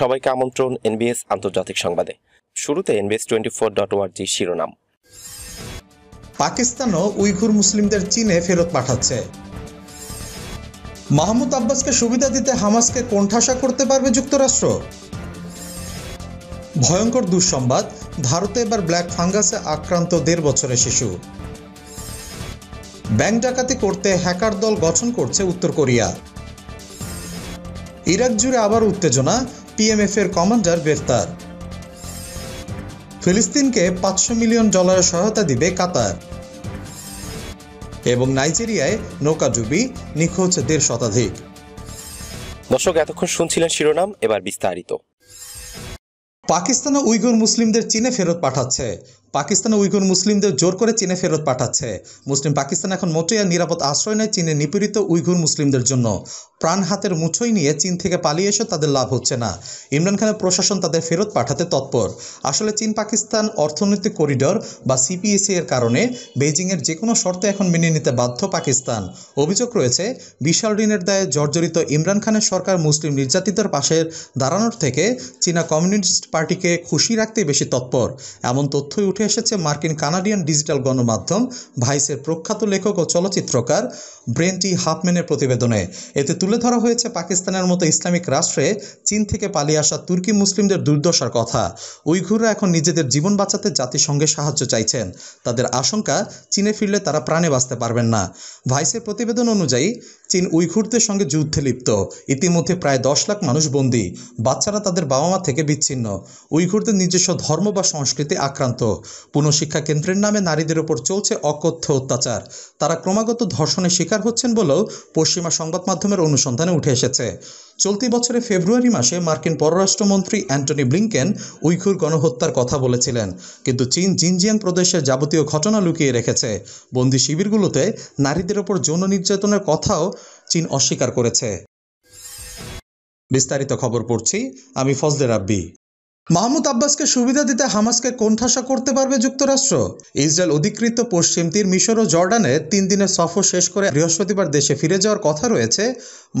সবাইকে আমন্ত্রণ এনবিএস আন্তর্জাতিক সংবাদে শুরুতে এনবিএস টোয়েন্টি ফোর ডট ওয়ার্জি শিরোনাম পাকিস্তানও উইঘুর মুসলিমদের চীনে ফেরত পাঠাচ্ছে মাহমুদ আব্বাসকে সুবিধা দিতে হামাসকে কোণঠাসা করতে পারবে যুক্তরাষ্ট্র ভয়ঙ্কর দুঃসংবাদ ভারতে এবার ব্ল্যাক ফাঙ্গাসে আক্রান্ত দেড় বছরের শিশু ব্যাংক ডাকাতি করতে হ্যাকার দল গঠন করছে উত্তর কোরিয়া ইরাক জুড়ে আবার উত্তেজনা পিএমএফের কমান্ডার গ্রেফতার ফিলিস্তিনকে পাঁচশো মিলিয়ন ডলারের সহায়তা দিবে কাতার এবং নাইজেরিয়ায় নৌকা ডুবি নিখোঁজ দেড় শতাধিক দর্শক এতক্ষণ শুনছিলেন শিরোনাম এবার বিস্তারিত পাকিস্তানও উইগুর মুসলিমদের চীনে ফেরত পাঠাচ্ছে পাকিস্তান উইগুর মুসলিমদের জোর করে চীনে ফেরত পাঠাচ্ছে মুসলিম পাকিস্তান এখন মোটেই আর নিরাপদ আশ্রয় নেয় চীনে নিপীড়িত উইঘুর মুসলিমদের জন্য প্রাণ হাতের মুঠোই নিয়ে চীন থেকে পালিয়ে এসে তাদের লাভ হচ্ছে না ইমরান খানের প্রশাসন তাদের ফেরত পাঠাতে তৎপর আসলে চীন পাকিস্তান অর্থনৈতিক করিডর বা সিপিএসি এর কারণে বেইজিংয়ের যে কোনো শর্তে এখন মেনে নিতে বাধ্য পাকিস্তান অভিযোগ রয়েছে বিশাল ঋণের দায়ে জর্জরিত ইমরান খানের সরকার মুসলিম নির্যাতিতর পাশের দাঁড়ানোর থেকে চীনা কমিউনিস্ট পার্টিকে খুশি রাখতে বেশি তৎপর এমন তথ্যই উঠে এসেছে মার্কিন কানাডিয়ান ডিজিটাল গণমাধ্যম ভাইসের প্রখ্যাত লেখক ও চলচ্চিত্রকার ব্রেন্টি হাফম্যানের প্রতিবেদনে এতে তুলে ধরা হয়েছে পাকিস্তানের মতো ইসলামিক রাষ্ট্রে চীন থেকে পালিয়ে আসা তুর্কি মুসলিমদের দুর্দশার কথা উইঘুররা এখন নিজেদের জীবন বাঁচাতে জাতিসংঘে সাহায্য চাইছেন তাদের আশঙ্কা চীনে ফিরলে তারা প্রাণে বাঁচতে পারবেন না ভাইসের প্রতিবেদন অনুযায়ী চীন উইঘুরদের সঙ্গে যুদ্ধে লিপ্ত ইতিমধ্যে প্রায় দশ লাখ মানুষ বন্দী বাচ্চারা তাদের বাবা মা থেকে বিচ্ছিন্ন উইঘুরদের নিজস্ব ধর্ম বা সংস্কৃতি আক্রান্ত পুনঃশিক্ষা কেন্দ্রের নামে নারীদের উপর চলছে অকথ্য অত্যাচার তারা ক্রমাগত ধর্ষণের শিকার শিকার হচ্ছেন বলেও পশ্চিমা সংবাদ মাধ্যমের অনুসন্ধানে উঠে এসেছে চলতি বছরে ফেব্রুয়ারি মাসে মার্কিন পররাষ্ট্রমন্ত্রী অ্যান্টনি ব্লিংকেন উইঘুর গণহত্যার কথা বলেছিলেন কিন্তু চীন জিনজিয়াং প্রদেশের যাবতীয় ঘটনা লুকিয়ে রেখেছে বন্দি শিবিরগুলোতে নারীদের ওপর যৌন নির্যাতনের কথাও চীন অস্বীকার করেছে বিস্তারিত খবর পড়ছি আমি ফজলে রাব্বি মাহমুদ আব্বাসকে সুবিধা দিতে হামাসকে কোণঠাসা করতে পারবে যুক্তরাষ্ট্র ইসরায়েল অধিকৃত পশ্চিম তীর মিশর ও জর্ডানে তিন দিনের সফর শেষ করে বৃহস্পতিবার দেশে ফিরে যাওয়ার কথা রয়েছে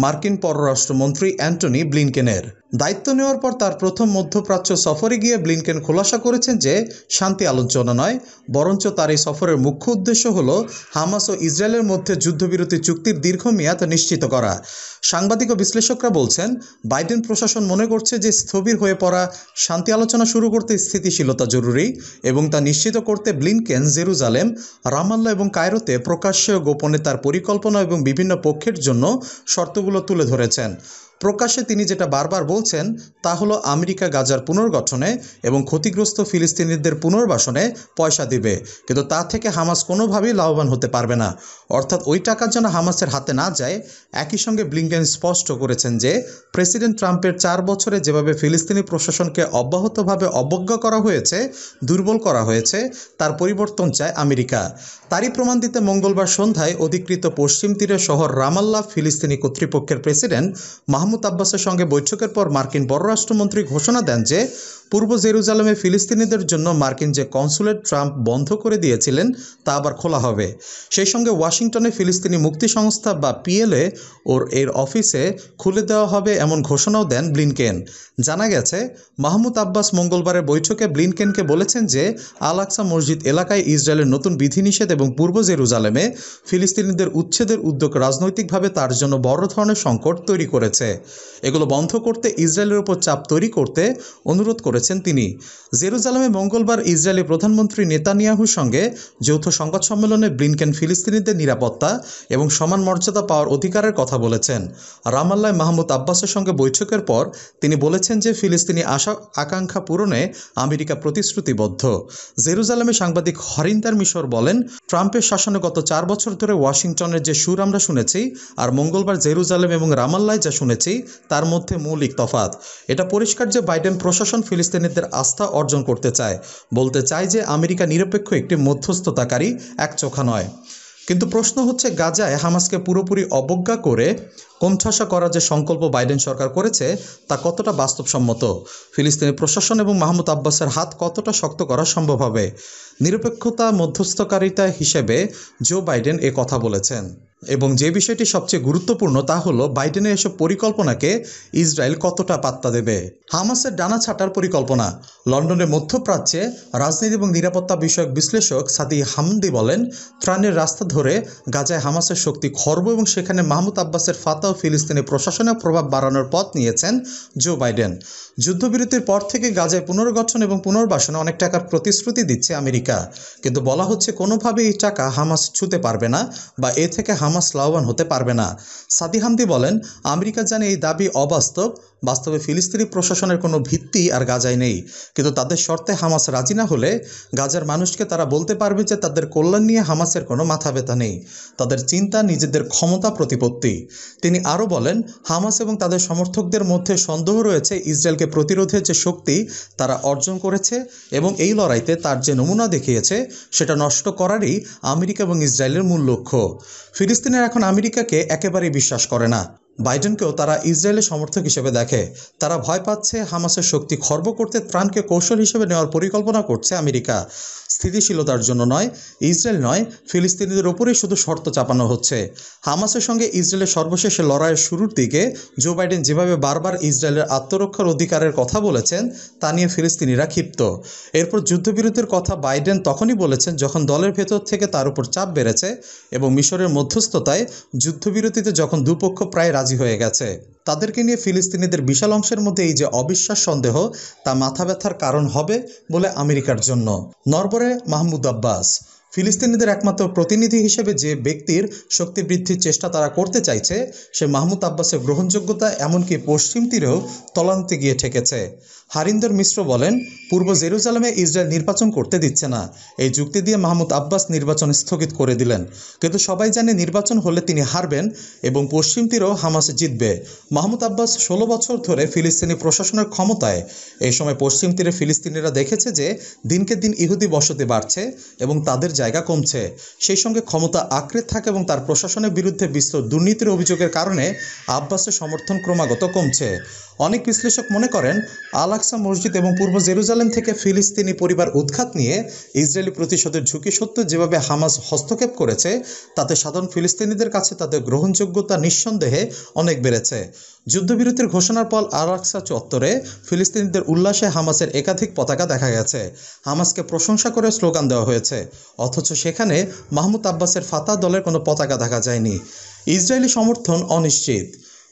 মার্কিন পররাষ্ট্রমন্ত্রী অ্যান্টনি ব্লিনকেনের দায়িত্ব নেওয়ার পর তার প্রথম মধ্যপ্রাচ্য সফরে গিয়ে ব্লিনকেন খোলাসা করেছেন যে শান্তি আলোচনা নয় বরঞ্চ তার এই সফরের মুখ্য উদ্দেশ্য হল হামাস ও ইসরায়েলের মধ্যে যুদ্ধবিরতি চুক্তির দীর্ঘ মেয়াদ নিশ্চিত করা সাংবাদিক ও বিশ্লেষকরা বলছেন বাইডেন প্রশাসন মনে করছে যে স্থবির হয়ে পড়া শান্তি আলোচনা শুরু করতে স্থিতিশীলতা জরুরি এবং তা নিশ্চিত করতে ব্লিনকেন জেরুজালেম রামাল্লা এবং কায়রোতে প্রকাশ্যে গোপনে তার পরিকল্পনা এবং বিভিন্ন পক্ষের জন্য শর্তগুলো তুলে ধরেছেন প্রকাশ্যে তিনি যেটা বারবার বলছেন তা হলো আমেরিকা গাজার পুনর্গঠনে এবং ক্ষতিগ্রস্ত ফিলিস্তিনিদের পুনর্বাসনে পয়সা দিবে কিন্তু তা থেকে হামাস কোনোভাবেই লাভবান হতে পারবে না অর্থাৎ ওই টাকা যেন হামাসের হাতে না যায় একই সঙ্গে ব্লিংকেন স্পষ্ট করেছেন যে প্রেসিডেন্ট ট্রাম্পের চার বছরে যেভাবে ফিলিস্তিনি প্রশাসনকে অব্যাহতভাবে অবজ্ঞা করা হয়েছে দুর্বল করা হয়েছে তার পরিবর্তন চায় আমেরিকা তারই প্রমাণ দিতে মঙ্গলবার সন্ধ্যায় অধিকৃত পশ্চিম তীরের শহর রামাল্লা ফিলিস্তিনি কর্তৃপক্ষের প্রেসিডেন্ট মাহমুদ মাহমুদ আব্বাসের সঙ্গে বৈঠকের পর মার্কিন পররাষ্ট্রমন্ত্রী ঘোষণা দেন যে পূর্ব জেরুজালেমে ফিলিস্তিনিদের জন্য মার্কিন যে কনসুলেট ট্রাম্প বন্ধ করে দিয়েছিলেন তা আবার খোলা হবে সেই সঙ্গে ওয়াশিংটনে ফিলিস্তিনি মুক্তি সংস্থা বা পিএলএ ওর এর অফিসে খুলে দেওয়া হবে এমন ঘোষণাও দেন ব্লিনকেন জানা গেছে মাহমুদ আব্বাস মঙ্গলবারের বৈঠকে ব্লিনকেনকে বলেছেন যে আল আকসা মসজিদ এলাকায় ইসরায়েলের নতুন বিধিনিষেধ এবং পূর্ব জেরুজালেমে ফিলিস্তিনিদের উচ্ছেদের উদ্যোগ রাজনৈতিকভাবে তার জন্য বড় ধরনের সংকট তৈরি করেছে এগুলো বন্ধ করতে ইসরায়েলের উপর চাপ তৈরি করতে অনুরোধ করেছেন তিনি জেরুজালামে মঙ্গলবার ইসরায়েলি প্রধানমন্ত্রী নেতানিয়াহুর সঙ্গে যৌথ সংবাদ সম্মেলনে ব্লিনকেন ফিলিস্তিনিদের নিরাপত্তা এবং সমান মর্যাদা পাওয়ার অধিকারের কথা বলেছেন রামাল্লায় মাহমুদ আব্বাসের সঙ্গে বৈঠকের পর তিনি বলেছেন যে ফিলিস্তিনি আশা আকাঙ্ক্ষা পূরণে আমেরিকা প্রতিশ্রুতিবদ্ধ জেরুজালামে সাংবাদিক হরিন্দার মিশর বলেন ট্রাম্পের শাসনে গত চার বছর ধরে ওয়াশিংটনের যে সুর আমরা শুনেছি আর মঙ্গলবার জেরুজালেম এবং রামাল্লায় যা শুনেছি পাচ্ছি তার মধ্যে মৌলিক তফাত এটা পরিষ্কার যে বাইডেন প্রশাসন ফিলিস্তিনিদের আস্থা অর্জন করতে চায় বলতে চায় যে আমেরিকা নিরপেক্ষ একটি মধ্যস্থতাকারী একচোখা নয় কিন্তু প্রশ্ন হচ্ছে গাজায় হামাসকে পুরোপুরি অবজ্ঞা করে কমঠাসা করার যে সংকল্প বাইডেন সরকার করেছে তা কতটা বাস্তবসম্মত ফিলিস্তিনি প্রশাসন এবং মাহমুদ আব্বাসের হাত কতটা শক্ত করা সম্ভব হবে নিরপেক্ষতা মধ্যস্থকারিতা হিসেবে জো বাইডেন এ কথা বলেছেন এবং যে বিষয়টি সবচেয়ে গুরুত্বপূর্ণ তা হলো বাইডেনের এসব পরিকল্পনাকে ইসরায়েল কতটা পাত্তা দেবে হামাসের ডানা ছাটার পরিকল্পনা লন্ডনের মধ্যপ্রাচ্যে রাজনীতি এবং নিরাপত্তা বিষয়ক বিশ্লেষক সাদি হামদি বলেন ত্রাণের রাস্তা ধরে গাজায় হামাসের শক্তি খর্ব এবং সেখানে মাহমুদ আব্বাসের ফাতা ও ফিলিস্তিনের প্রশাসনের প্রভাব বাড়ানোর পথ নিয়েছেন জো বাইডেন যুদ্ধবিরতির পর থেকে গাজায় পুনর্গঠন এবং পুনর্বাসনে অনেক টাকার প্রতিশ্রুতি দিচ্ছে আমেরিকা কিন্তু বলা হচ্ছে কোনোভাবে এই টাকা হামাস ছুতে পারবে না বা এ থেকে হামাস লাভবান হতে পারবে না সাদি হামদি বলেন আমেরিকা জানে এই দাবি অবাস্তব বাস্তবে ফিলিস্তিনি প্রশাসনের কোনো ভিত্তি আর গাজায় নেই কিন্তু তাদের শর্তে হামাস রাজি না হলে গাজার মানুষকে তারা বলতে পারবে যে তাদের কল্যাণ নিয়ে হামাসের কোনো মাথা ব্যথা নেই তাদের চিন্তা নিজেদের ক্ষমতা প্রতিপত্তি তিনি আরও বলেন হামাস এবং তাদের সমর্থকদের মধ্যে সন্দেহ রয়েছে ইসরায়েলকে প্রতিরোধের যে শক্তি তারা অর্জন করেছে এবং এই লড়াইতে তার যে নমুনা দেখিয়েছে সেটা নষ্ট করারই আমেরিকা এবং ইসরায়েলের মূল লক্ষ্য ফিলিস্তিন ফিলিস্তিনের এখন আমেরিকাকে একেবারেই বিশ্বাস করে না বাইডেনকেও তারা ইসরায়েলের সমর্থক হিসেবে দেখে তারা ভয় পাচ্ছে হামাসের শক্তি খর্ব করতে ত্রাণকে কৌশল হিসেবে নেওয়ার পরিকল্পনা করছে আমেরিকা স্থিতিশীলতার জন্য নয় ইসরায়েল নয় ফিলিস্তিনিদের ওপরেই শুধু শর্ত চাপানো হচ্ছে হামাসের সঙ্গে ইসরায়েলের সর্বশেষ লড়াইয়ের শুরুর দিকে জো বাইডেন যেভাবে বারবার ইসরায়েলের আত্মরক্ষার অধিকারের কথা বলেছেন তা নিয়ে ফিলিস্তিনিরা ক্ষিপ্ত এরপর যুদ্ধবিরতির কথা বাইডেন তখনই বলেছেন যখন দলের ভেতর থেকে তার উপর চাপ বেড়েছে এবং মিশরের মধ্যস্থতায় যুদ্ধবিরতিতে যখন দুপক্ষ প্রায় রাজ রাজি হয়ে গেছে তাদেরকে নিয়ে ফিলিস্তিনিদের বিশাল অংশের মধ্যে এই যে অবিশ্বাস সন্দেহ তা মাথা ব্যথার কারণ হবে বলে আমেরিকার জন্য নরবরে মাহমুদ আব্বাস ফিলিস্তিনিদের একমাত্র প্রতিনিধি হিসেবে যে ব্যক্তির শক্তি বৃদ্ধির চেষ্টা তারা করতে চাইছে সে মাহমুদ আব্বাসের গ্রহণযোগ্যতা এমনকি পশ্চিম তীরেও তলান্তে গিয়ে ঠেকেছে হারিন্দর মিশ্র বলেন পূর্ব জেরুজালামে ইসরায়েল নির্বাচন করতে দিচ্ছে না এই যুক্তি দিয়ে মাহমুদ আব্বাস নির্বাচন স্থগিত করে দিলেন কিন্তু সবাই জানে নির্বাচন হলে তিনি হারবেন এবং পশ্চিম তীরেও হামাস জিতবে মাহমুদ আব্বাস ষোলো বছর ধরে ফিলিস্তিনি প্রশাসনের ক্ষমতায় এই সময় পশ্চিম তীরে ফিলিস্তিনিরা দেখেছে যে দিনকে দিন ইহুদি বসতি বাড়ছে এবং তাদের জায়গা কমছে সেই সঙ্গে ক্ষমতা আঁকড়ে থাকে এবং তার প্রশাসনের বিরুদ্ধে বিস্তর দুর্নীতির অভিযোগের কারণে আব্বাসের সমর্থন ক্রমাগত কমছে অনেক বিশ্লেষক মনে করেন আলাকসা মসজিদ এবং পূর্ব জেরুজালেম থেকে ফিলিস্তিনি পরিবার উৎখাত নিয়ে ইসরায়েলি প্রতিশোধের ঝুঁকি সত্ত্বে যেভাবে হামাস হস্তক্ষেপ করেছে তাতে সাধারণ ফিলিস্তিনিদের কাছে তাদের গ্রহণযোগ্যতা নিঃসন্দেহে অনেক বেড়েছে যুদ্ধবিরতির ঘোষণার পর আরাকসা চত্বরে ফিলিস্তিনিদের উল্লাসে হামাসের একাধিক পতাকা দেখা গেছে হামাসকে প্রশংসা করে স্লোগান দেওয়া হয়েছে অথচ সেখানে মাহমুদ আব্বাসের ফাতা দলের কোনো পতাকা দেখা যায়নি ইসরায়েলি সমর্থন অনিশ্চিত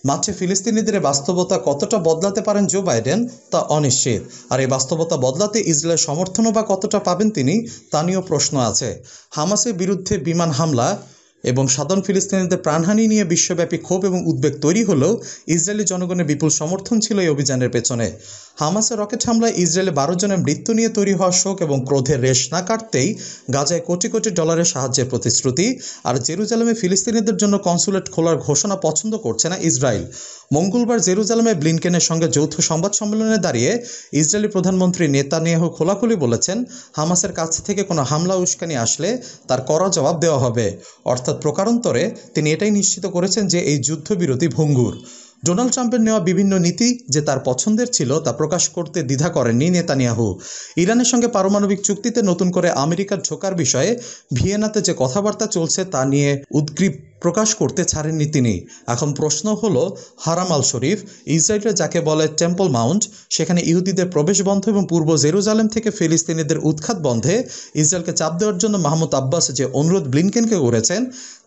মাঠে ফিলিস্তিনিদের বাস্তবতা কতটা বদলাতে পারেন জো বাইডেন তা অনিশ্চিত আর এই বাস্তবতা বদলাতে ইসরায়েল সমর্থনও বা কতটা পাবেন তিনি তা নিয়েও প্রশ্ন আছে হামাসের বিরুদ্ধে বিমান হামলা এবং সাধারণ ফিলিস্তিনিদের প্রাণহানি নিয়ে বিশ্বব্যাপী ক্ষোভ এবং উদ্বেগ তৈরি হলেও ইসরায়েলি জনগণের বিপুল সমর্থন ছিল এই অভিযানের পেছনে হামাসের রকেট হামলায় ইসরায়েলে বারো জনের মৃত্যু নিয়ে তৈরি হওয়া শোক এবং ক্রোধের রেশ না কাটতেই গাজায় কোটি কোটি ডলারের সাহায্যের প্রতিশ্রুতি আর জেরুজালেমে ফিলিস্তিনিদের জন্য কনসুলেট খোলার ঘোষণা পছন্দ করছে না ইসরায়েল মঙ্গলবার জেরুজালেমে ব্লিনকেনের সঙ্গে যৌথ সংবাদ সম্মেলনে দাঁড়িয়ে ইসরায়েলি প্রধানমন্ত্রী নেতানিয়াহু খোলাখুলি বলেছেন হামাসের কাছ থেকে কোনো হামলা উস্কানি আসলে তার কড়া জবাব দেওয়া হবে অর্থাৎ প্রকারান্তরে তিনি এটাই নিশ্চিত করেছেন যে এই যুদ্ধবিরতি ভঙ্গুর ডোনাল্ড ট্রাম্পের নেওয়া বিভিন্ন নীতি যে তার পছন্দের ছিল তা প্রকাশ করতে দ্বিধা করেননি নেতানিয়াহু ইরানের সঙ্গে পারমাণবিক চুক্তিতে নতুন করে আমেরিকার ঝোকার বিষয়ে ভিয়েনাতে যে কথাবার্তা চলছে তা নিয়ে উদ্গ্রীব প্রকাশ করতে ছাড়েননি তিনি এখন প্রশ্ন হল হারাম আল শরীফ ইসরায়েলের যাকে বলে টেম্পল মাউন্ট সেখানে ইহুদিদের প্রবেশ বন্ধ এবং পূর্ব জেরুজালেম থেকে ফিলিস্তিনিদের উৎখাত বন্ধে ইসরায়েলকে চাপ দেওয়ার জন্য মাহমুদ আব্বাস যে অনুরোধ ব্লিনকেনকে করেছেন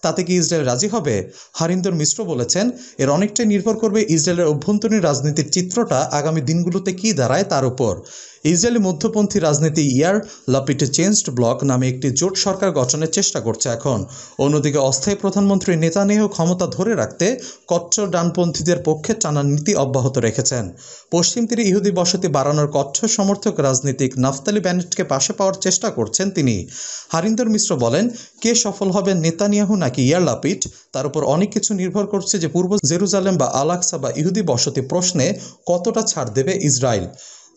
তাতে কি ইসরায়েল রাজি হবে হারিন্দর মিশ্র বলেছেন এর অনেকটাই নির্ভর করবে ইসরায়েলের অভ্যন্তরীণ রাজনীতির চিত্রটা আগামী দিনগুলোতে কী দাঁড়ায় তার উপর ইসরায়েলি মধ্যপন্থী রাজনীতি ইয়ার লাপিটে চেঞ্জড ব্লক নামে একটি জোট সরকার গঠনের চেষ্টা করছে এখন অন্যদিকে অস্থায়ী প্রধানমন্ত্রী নেতানিয়াহু ক্ষমতা ধরে রাখতে কট্টর ডানপন্থীদের পক্ষে টানার নীতি অব্যাহত রেখেছেন পশ্চিম তীরে ইহুদি বসতি বাড়ানোর কট্টর সমর্থক রাজনীতিক নাফতালি ব্যানেটকে পাশে পাওয়ার চেষ্টা করছেন তিনি হারিন্দর মিশ্র বলেন কে সফল হবেন নেতানিয়াহু নাকি ইয়ার লাপিট তার উপর অনেক কিছু নির্ভর করছে যে পূর্ব জেরুজালেম বা আলাক্সা বা ইহুদি বসতি প্রশ্নে কতটা ছাড় দেবে ইসরায়েল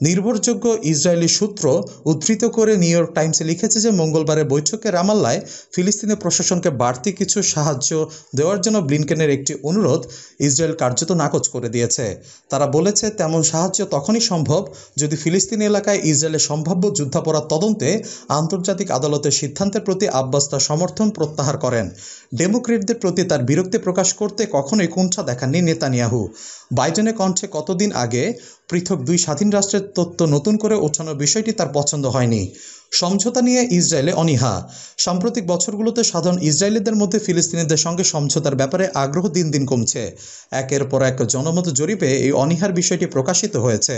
নির্ভরযোগ্য ইসরায়েলি সূত্র উদ্ধৃত করে নিউ ইয়র্ক টাইমসে লিখেছে যে মঙ্গলবারের বৈঠকে রামাল্লায় ফিলিস্তিনি প্রশাসনকে বাড়তি কিছু সাহায্য দেওয়ার জন্য ব্লিনকেনের একটি অনুরোধ ইসরায়েল কার্যত নাকচ করে দিয়েছে তারা বলেছে তেমন সাহায্য তখনই সম্ভব যদি ফিলিস্তিনি এলাকায় ইসরায়েলের সম্ভাব্য যুদ্ধাপরাধ তদন্তে আন্তর্জাতিক আদালতের সিদ্ধান্তের প্রতি আব্বাস তার সমর্থন প্রত্যাহার করেন ডেমোক্রেটদের প্রতি তার বিরক্তি প্রকাশ করতে কখনোই কুণ্ঠা দেখাননি নেতানিয়াহু বাইডেনের কণ্ঠে কতদিন আগে পৃথক দুই স্বাধীন রাষ্ট্রের তত্ত্ব নতুন করে ওঠানোর বিষয়টি তার পছন্দ হয়নি সমঝোতা নিয়ে ইসরায়েলে অনীহা সাম্প্রতিক বছরগুলোতে সাধারণ ইসরায়েলিদের মধ্যে ফিলিস্তিনিদের সঙ্গে সমঝোতার ব্যাপারে আগ্রহ দিন দিন কমছে একের পর এক জনমত জরিপে এই অনীহার বিষয়টি প্রকাশিত হয়েছে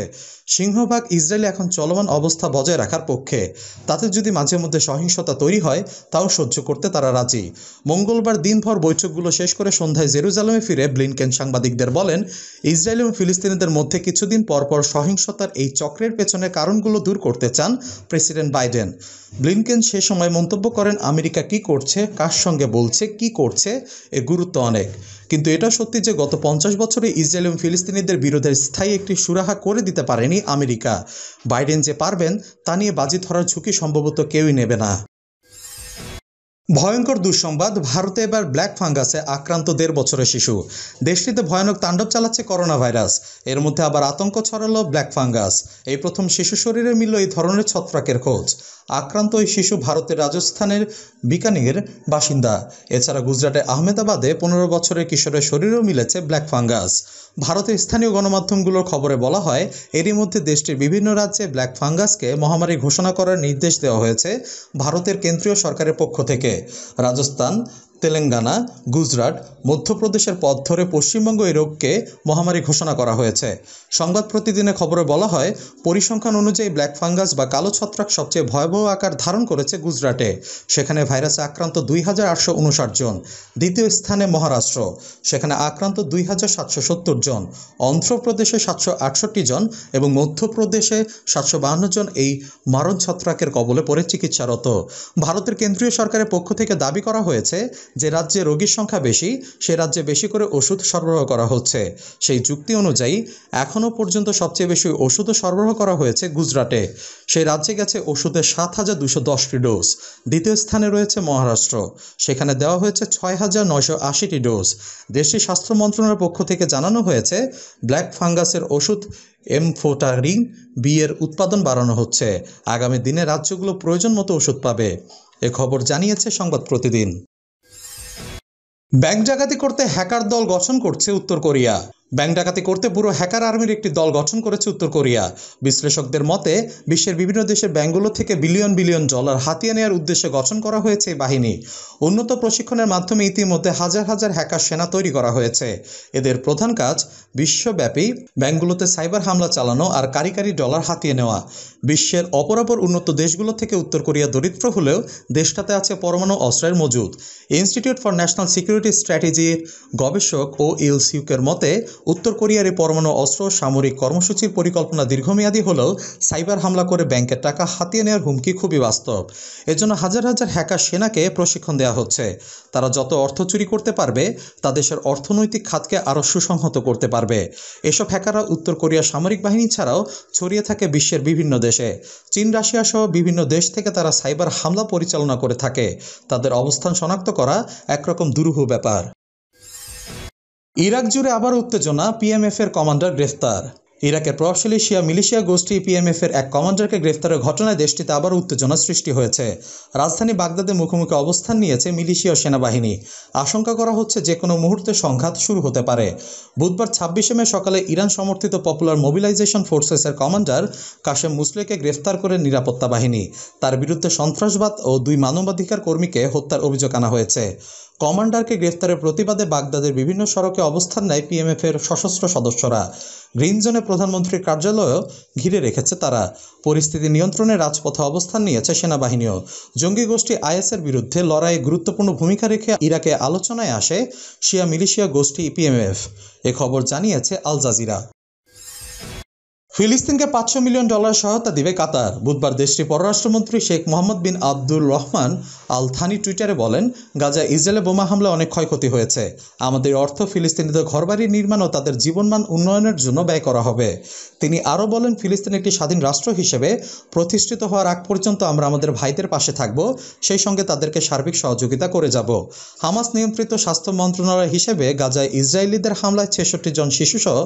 সিংহভাগ ইসরায়েলে এখন চলমান অবস্থা বজায় রাখার পক্ষে তাতে যদি মাঝে মধ্যে সহিংসতা তৈরি হয় তাও সহ্য করতে তারা রাজি মঙ্গলবার দিনভর বৈঠকগুলো শেষ করে সন্ধ্যায় জেরুজালেমে ফিরে ব্লিনকেন সাংবাদিকদের বলেন ইসরায়েল এবং ফিলিস্তিনিদের মধ্যে কিছুদিন পরপর সহিংসতার এই চক্রের পেছনে কারণগুলো দূর করতে চান প্রেসিডেন্ট বাইডেন করেন ব্লিনকেন সে সময় মন্তব্য করেন আমেরিকা কি করছে কার সঙ্গে বলছে কি করছে এর গুরুত্ব অনেক কিন্তু এটা সত্যি যে গত পঞ্চাশ বছরে ইসরায়েল এবং ফিলিস্তিনিদের বিরোধের স্থায়ী একটি সুরাহা করে দিতে পারেনি আমেরিকা বাইডেন যে পারবেন তা নিয়ে বাজি ধরার ঝুঁকি সম্ভবত কেউই নেবে না ভয়ঙ্কর দুঃসংবাদ ভারতে এবার ব্ল্যাক ফাঙ্গাসে আক্রান্ত দেড় বছরের শিশু দেশটিতে ভয়ানক তাণ্ডব চালাচ্ছে করোনা ভাইরাস এর মধ্যে আবার আতঙ্ক ছড়ালো ব্ল্যাক ফাঙ্গাস এই প্রথম শিশু শরীরে মিলল এই ধরনের ছত্রাকের খোঁজ আক্রান্ত ওই শিশু ভারতের রাজস্থানের বিকানির বাসিন্দা এছাড়া গুজরাটে আহমেদাবাদে পনেরো বছরের কিশোরের শরীরেও মিলেছে ব্ল্যাক ফাঙ্গাস ভারতের স্থানীয় গণমাধ্যমগুলোর খবরে বলা হয় এরই মধ্যে দেশটির বিভিন্ন রাজ্যে ব্ল্যাক ফাঙ্গাসকে মহামারী ঘোষণা করার নির্দেশ দেওয়া হয়েছে ভারতের কেন্দ্রীয় সরকারের পক্ষ থেকে রাজস্থান তেলেঙ্গানা গুজরাট মধ্যপ্রদেশের পথ ধরে পশ্চিমবঙ্গ এই রোগকে মহামারী ঘোষণা করা হয়েছে সংবাদ প্রতিদিনে খবরে বলা হয় পরিসংখ্যান অনুযায়ী ব্ল্যাক ফাঙ্গাস বা কালো ছত্রাক সবচেয়ে ভয়াবহ আকার ধারণ করেছে গুজরাটে সেখানে ভাইরাসে আক্রান্ত দুই হাজার আটশো উনষাট জন দ্বিতীয় স্থানে মহারাষ্ট্র সেখানে আক্রান্ত দুই হাজার সাতশো সত্তর জন অন্ধ্রপ্রদেশে সাতশো আটষট্টি জন এবং মধ্যপ্রদেশে সাতশো বাহান্ন জন এই মারণ ছত্রাকের কবলে পড়ে চিকিৎসারত ভারতের কেন্দ্রীয় সরকারের পক্ষ থেকে দাবি করা হয়েছে যে রাজ্যে রোগীর সংখ্যা বেশি সে রাজ্যে বেশি করে ওষুধ সরবরাহ করা হচ্ছে সেই যুক্তি অনুযায়ী এখনও পর্যন্ত সবচেয়ে বেশি ওষুধও সরবরাহ করা হয়েছে গুজরাটে সেই রাজ্যে গেছে ওষুধের সাত হাজার দুশো দশটি ডোজ দ্বিতীয় স্থানে রয়েছে মহারাষ্ট্র সেখানে দেওয়া হয়েছে ছয় হাজার নয়শো আশিটি ডোজ দেশটির স্বাস্থ্য মন্ত্রণালয়ের পক্ষ থেকে জানানো হয়েছে ব্ল্যাক ফাঙ্গাসের ওষুধ এমফোটারিং বিয়ের উৎপাদন বাড়ানো হচ্ছে আগামী দিনে রাজ্যগুলো প্রয়োজন মতো ওষুধ পাবে এ খবর জানিয়েছে সংবাদ প্রতিদিন ব্যাংক জাগাতি করতে হ্যাকার দল গঠন করছে উত্তর কোরিয়া ব্যাংক ডাকাতি করতে পুরো হ্যাকার আর্মির একটি দল গঠন করেছে উত্তর কোরিয়া বিশ্লেষকদের মতে বিশ্বের বিভিন্ন দেশের ব্যাংকগুলো থেকে বিলিয়ন বিলিয়ন ডলার হাতিয়ে নেওয়ার উদ্দেশ্যে গঠন করা হয়েছে এই বাহিনী উন্নত প্রশিক্ষণের মাধ্যমে ইতিমধ্যে হাজার হাজার হ্যাকার সেনা তৈরি করা হয়েছে এদের প্রধান কাজ বিশ্বব্যাপী ব্যাংকগুলোতে সাইবার হামলা চালানো আর কারিকারি ডলার হাতিয়ে নেওয়া বিশ্বের অপরাপর উন্নত দেশগুলো থেকে উত্তর কোরিয়া দরিদ্র হলেও দেশটাতে আছে পরমাণু অস্ত্রের মজুদ ইনস্টিটিউট ফর ন্যাশনাল সিকিউরিটি স্ট্র্যাটেজির গবেষক ও ইলসিউকের মতে উত্তর কোরিয়ার এই পরমাণু অস্ত্র সামরিক কর্মসূচির পরিকল্পনা দীর্ঘমেয়াদী হলেও সাইবার হামলা করে ব্যাংকের টাকা হাতিয়ে নেওয়ার হুমকি খুবই বাস্তব এজন্য হাজার হাজার হ্যাকার সেনাকে প্রশিক্ষণ দেওয়া হচ্ছে তারা যত অর্থ চুরি করতে পারবে তা দেশের অর্থনৈতিক খাতকে আরও সুসংহত করতে পারবে এসব হ্যাকাররা উত্তর কোরিয়ার সামরিক বাহিনী ছাড়াও ছড়িয়ে থাকে বিশ্বের বিভিন্ন দেশে চীন রাশিয়া সহ বিভিন্ন দেশ থেকে তারা সাইবার হামলা পরিচালনা করে থাকে তাদের অবস্থান শনাক্ত করা একরকম দুরূহ ব্যাপার ইরাক জুড়ে আবার উত্তেজনা এর কমান্ডার গ্রেফতার ইরাকের প্রভাবশালী শিয়া মিলিশিয়া গোষ্ঠী পিএমএফের এক কমান্ডারকে গ্রেফতারের ঘটনায় দেশটিতে আবার উত্তেজনা সৃষ্টি হয়েছে রাজধানী বাগদাদে মুখোমুখি অবস্থান নিয়েছে মিলিশিয়া সেনাবাহিনী আশঙ্কা করা হচ্ছে যে কোনো মুহূর্তে সংঘাত শুরু হতে পারে বুধবার ছাব্বিশে মে সকালে ইরান সমর্থিত পপুলার মোবিলাইজেশন ফোর্সেসের কমান্ডার কাশেম মুসলেকে গ্রেফতার করে নিরাপত্তা বাহিনী তার বিরুদ্ধে সন্ত্রাসবাদ ও দুই মানবাধিকার কর্মীকে হত্যার অভিযোগ আনা হয়েছে কমান্ডারকে গ্রেফতারের প্রতিবাদে বাগদাদের বিভিন্ন সড়কে অবস্থান নেয় পিএমএফের সশস্ত্র সদস্যরা গ্রিন জোনে প্রধানমন্ত্রীর কার্যালয়ও ঘিরে রেখেছে তারা পরিস্থিতি নিয়ন্ত্রণে রাজপথে অবস্থান নিয়েছে সেনাবাহিনীও জঙ্গি গোষ্ঠী আইএসের বিরুদ্ধে লড়াইয়ে গুরুত্বপূর্ণ ভূমিকা রেখে ইরাকে আলোচনায় আসে শিয়া মিলিশিয়া গোষ্ঠী ইপিএমএফ এ খবর জানিয়েছে আল জাজিরা ফিলিস্তিনকে পাঁচশো মিলিয়ন ডলার সহায়তা দিবে কাতার বুধবার দেশটির পররাষ্ট্রমন্ত্রী Sheikh Mohammed bin Abdur Rahman Al Thani টুইটারে বলেন গাজা ইসরায়েলে বোমা হামলা অনেক ক্ষয়ক্ষতি হয়েছে আমাদের অর্থ ফিলিস্তিনিদের ঘরবাড়ি নির্মাণ ও তাদের জীবনমান উন্নয়নের জন্য ব্যয় করা হবে তিনি আরও বলেন ফিলিস্তিন একটি স্বাধীন রাষ্ট্র হিসেবে প্রতিষ্ঠিত হওয়ার আগ পর্যন্ত আমরা আমাদের ভাইদের পাশে থাকব সেই সঙ্গে তাদেরকে সার্বিক সহযোগিতা করে যাব হামাস নিয়ন্ত্রিত স্বাস্থ্য মন্ত্রণালয় হিসেবে গাজায় ইসরায়েলিদের হামলায় ছেষট্টি জন শিশুসহ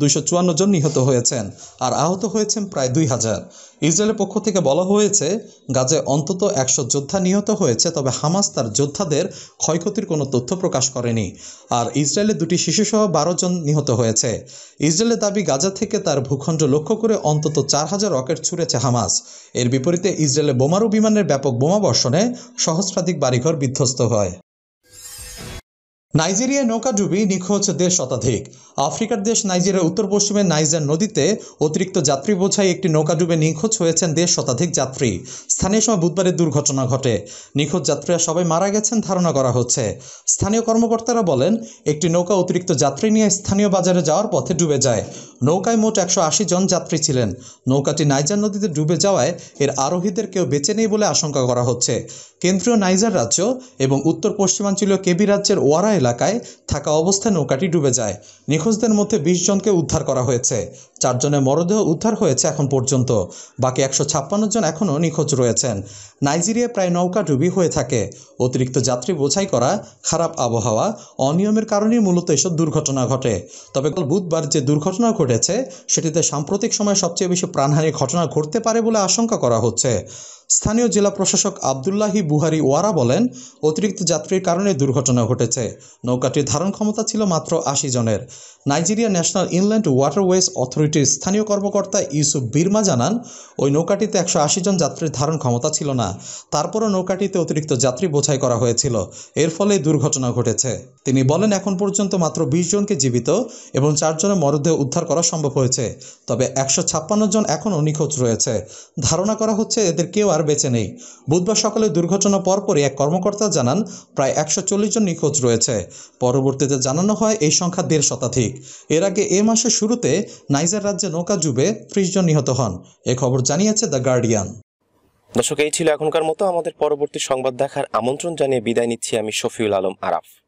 দুশো জন নিহত হয়েছেন আর আহত হয়েছেন প্রায় দুই হাজার ইসরায়েলের পক্ষ থেকে বলা হয়েছে গাজে অন্তত একশো যোদ্ধা নিহত হয়েছে তবে হামাস তার যোদ্ধাদের ক্ষয়ক্ষতির কোনো তথ্য প্রকাশ করেনি আর ইসরায়েলের দুটি শিশুসহ বারো জন নিহত হয়েছে ইসরায়েলের দাবি গাজা থেকে তার ভূখণ্ড লক্ষ্য করে অন্তত চার হাজার রকেট ছুড়েছে হামাস এর বিপরীতে ইসরায়েলে বোমারু বিমানের ব্যাপক বোমা বর্ষণে সহস্রাধিক বাড়িঘর বিধ্বস্ত হয় নাইজেরিয়ায় নৌকাডুবি নিখোঁজ দেশ শতাধিক আফ্রিকার দেশ নাইজেরিয়ার উত্তর পশ্চিমে নাইজার নদীতে অতিরিক্ত যাত্রী বোঝাই একটি নৌকাডুবে নিখোঁজ হয়েছেন দেশ শতাধিক যাত্রী স্থানীয় সময় বুধবারের দুর্ঘটনা ঘটে নিখোঁজ যাত্রীরা সবাই মারা গেছেন ধারণা করা হচ্ছে স্থানীয় কর্মকর্তারা বলেন একটি নৌকা অতিরিক্ত যাত্রী নিয়ে স্থানীয় বাজারে যাওয়ার পথে ডুবে যায় নৌকায় মোট একশো জন যাত্রী ছিলেন নৌকাটি নাইজার নদীতে ডুবে যাওয়ায় এর আরোহীদের কেউ বেঁচে নেই বলে আশঙ্কা করা হচ্ছে কেন্দ্রীয় নাইজার রাজ্য এবং উত্তর পশ্চিমাঞ্চলীয় কেবি রাজ্যের ওয়ারা এলাকায় থাকা অবস্থায় নৌকাটি ডুবে যায় নিখোঁজদের মধ্যে বিশ জনকে উদ্ধার করা হয়েছে চারজনের মরদেহ উদ্ধার হয়েছে এখন পর্যন্ত বাকি একশো ছাপ্পান্ন জন এখনও নিখোঁজ রয়েছেন নাইজেরিয়া প্রায় নৌকা ডুবি হয়ে থাকে অতিরিক্ত যাত্রী বোঝাই করা খারাপ আবহাওয়া অনিয়মের কারণে মূলত এসব দুর্ঘটনা ঘটে তবে বুধবার যে দুর্ঘটনা ঘটেছে সেটিতে সাম্প্রতিক সময়ে সবচেয়ে বেশি প্রাণহানির ঘটনা ঘটতে পারে বলে আশঙ্কা করা হচ্ছে স্থানীয় জেলা প্রশাসক আবদুল্লাহি বুহারি ওয়ারা বলেন অতিরিক্ত যাত্রীর কারণে দুর্ঘটনা ঘটেছে নৌকাটির ধারণ ক্ষমতা ছিল মাত্র আশি জনের নাইজেরিয়া ন্যাশনাল ইনল্যান্ড ওয়াটারওয়েজ অথরিটির স্থানীয় কর্মকর্তা ইউসুফ বীরমা জানান ওই নৌকাটিতে একশো আশি জন যাত্রীর ধারণ ক্ষমতা ছিল না তারপরও নৌকাটিতে অতিরিক্ত যাত্রী বোঝাই করা হয়েছিল এর ফলে দুর্ঘটনা ঘটেছে তিনি বলেন এখন পর্যন্ত মাত্র বিশ জনকে জীবিত এবং চারজনের মরদেহ উদ্ধার করা সম্ভব হয়েছে তবে একশো জন এখনও নিখোঁজ রয়েছে ধারণা করা হচ্ছে এদের কেউ আর আর বেঁচে নেই বুধবার সকালে দুর্ঘটনা পরপরই এক কর্মকর্তা জানান প্রায় একশো জন নিখোঁজ রয়েছে পরবর্তীতে জানানো হয় এই সংখ্যা দেড় শতাধিক এর আগে এ মাসের শুরুতে নাইজার রাজ্যে নৌকা জুবে ত্রিশ জন নিহত হন এ খবর জানিয়েছে দ্য গার্ডিয়ান দর্শক এই ছিল এখনকার মতো আমাদের পরবর্তী সংবাদ দেখার আমন্ত্রণ জানিয়ে বিদায় নিচ্ছি আমি শফিউল আলম আরাফ